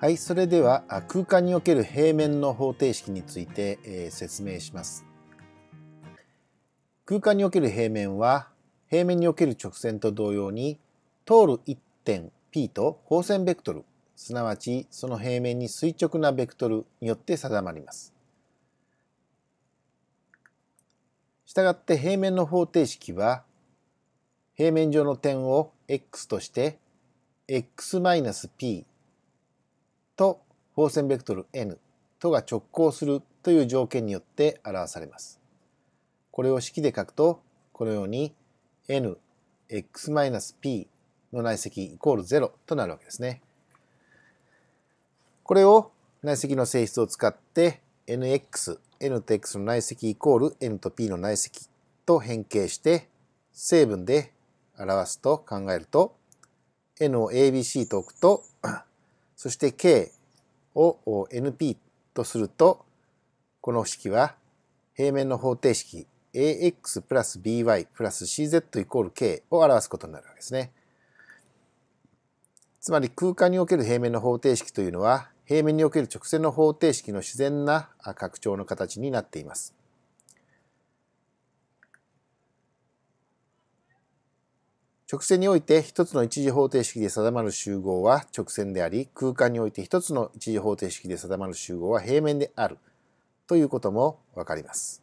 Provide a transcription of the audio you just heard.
はい、それでは空間における平面の方程式について、えー、説明します。空間における平面は平面における直線と同様に通る一点 P と方線ベクトルすなわちその平面に垂直なベクトルによって定まります。したがって平面の方程式は平面上の点を x として x-p と放線ベクトル n とが直交するという条件によって表されます。これを式で書くとこのように nx-p の内積イコール0となるわけですね。これを内積の性質を使って nx、n と x の内積イコール n と p の内積と変形して成分で表すと考えると n を abc と置くとそして K を NP とすると、この式は平面の方程式 ax プラス by プラス cz イコール k を表すことになるわけですね。つまり空間における平面の方程式というのは平面における直線の方程式の自然な拡張の形になっています。直線において一つの一次方程式で定まる集合は直線であり、空間において一つの一次方程式で定まる集合は平面であるということもわかります。